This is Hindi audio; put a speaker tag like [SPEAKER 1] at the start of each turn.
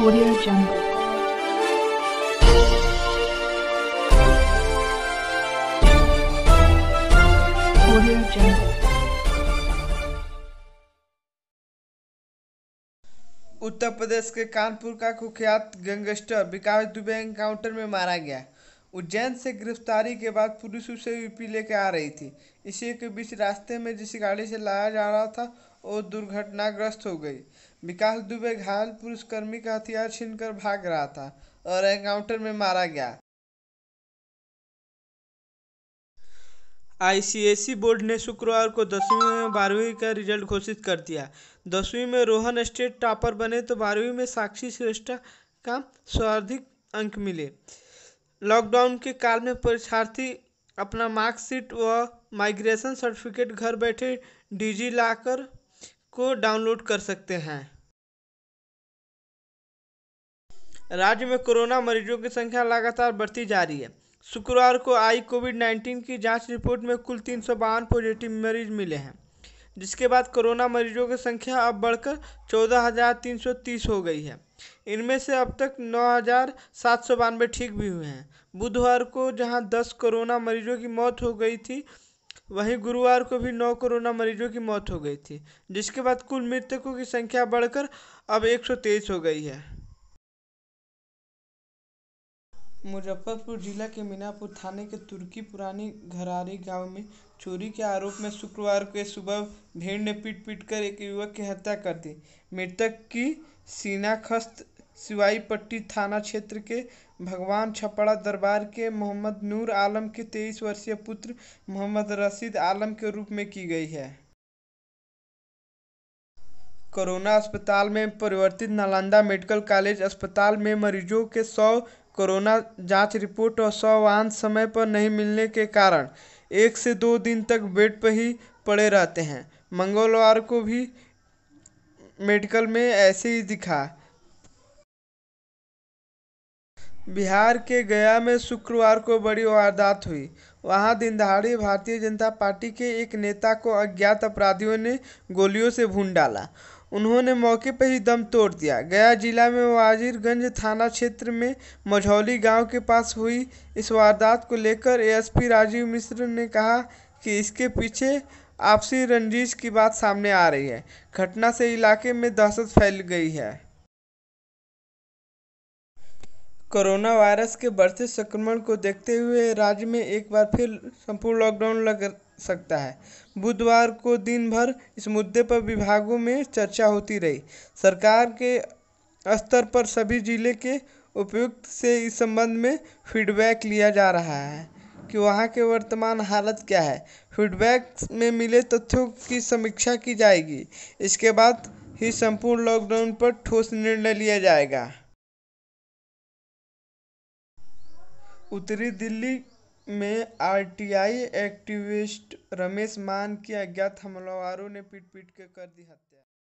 [SPEAKER 1] Audio Jungle. उत्तर प्रदेश के कानपुर का कुख्यात गैंगस्टर विकास दुबे एनकाउंटर में मारा गया उज्जैन से गिरफ्तारी के बाद पुलिस उसे यूपी लेके आ रही थी इसी के बीच रास्ते में जिस गाड़ी से लाया जा रहा था वो दुर्घटनाग्रस्त हो गई विकास दुबे घायल पुरुष कर्मी का हथियार छीनकर भाग रहा था और एनकाउंटर में मारा गया आईसीएसई बोर्ड ने शुक्रवार को दसवीं और बारहवीं का रिजल्ट घोषित कर दिया दसवीं में रोहन स्टेट टॉपर बने तो बारहवीं में साक्षी श्रेष्ठ का सर्वाधिक अंक मिले लॉकडाउन के काल में परीक्षार्थी अपना मार्कशीट व माइग्रेशन सर्टिफिकेट घर बैठे डिजी लाकर को डाउनलोड कर सकते हैं राज्य में कोरोना मरीजों की संख्या लगातार बढ़ती जा रही है शुक्रवार को आई कोविड 19 की जांच रिपोर्ट में कुल तीन पॉजिटिव मरीज मिले हैं जिसके बाद कोरोना मरीजों की संख्या अब बढ़कर 14,330 हो गई है इनमें से अब तक नौ ठीक भी हुए हैं बुधवार को जहां 10 कोरोना मरीजों की मौत हो गई थी वहीं गुरुवार को भी नौ कोरोना मरीजों की मौत हो गई थी जिसके बाद कुल मृतकों की संख्या बढ़कर अब एक हो गई है मुजफ्फरपुर जिला के मीनापुर थाने के तुर्की पुरानी घरारी गांव में चोरी के आरोप में शुक्रवार को सुबह भीड़ ने पीट पीट कर एक युवक की हत्या कर दी मृतक की सीना खस्त सिवाईपट्टी थाना क्षेत्र के भगवान छपड़ा दरबार के मोहम्मद नूर आलम के तेईस वर्षीय पुत्र मोहम्मद रशीद आलम के रूप में की गई है कोरोना अस्पताल में परिवर्तित नालंदा मेडिकल कॉलेज अस्पताल में मरीजों के सौ कोरोना जांच रिपोर्ट और सौ वाहन समय पर नहीं मिलने के कारण एक से दो दिन तक बेड पर ही पड़े रहते हैं मंगलवार को भी मेडिकल में ऐसे ही दिखा बिहार के गया में शुक्रवार को बड़ी वारदात हुई वहां दिनदहाड़ी भारतीय जनता पार्टी के एक नेता को अज्ञात अपराधियों ने गोलियों से भून डाला उन्होंने मौके पर ही दम तोड़ दिया गया जिला में वाजिरगंज थाना क्षेत्र में मझौली गांव के पास हुई इस वारदात को लेकर एएसपी राजीव मिश्र ने कहा कि इसके पीछे आपसी रंजिश की बात सामने आ रही है घटना से इलाके में दहशत फैल गई है कोरोना वायरस के बढ़ते संक्रमण को देखते हुए राज्य में एक बार फिर संपूर्ण लॉकडाउन लग सकता है बुधवार को दिन भर इस मुद्दे पर विभागों में चर्चा होती रही सरकार के स्तर पर सभी जिले के उपयुक्त से इस संबंध में फीडबैक लिया जा रहा है कि वहाँ के वर्तमान हालत क्या है फीडबैक में मिले तथ्यों की समीक्षा की जाएगी इसके बाद ही संपूर्ण लॉकडाउन पर ठोस निर्णय लिया जाएगा उत्तरी दिल्ली में आरटीआई एक्टिविस्ट रमेश मान की अज्ञात हमलावरों ने पीट पीट कर कर दी हत्या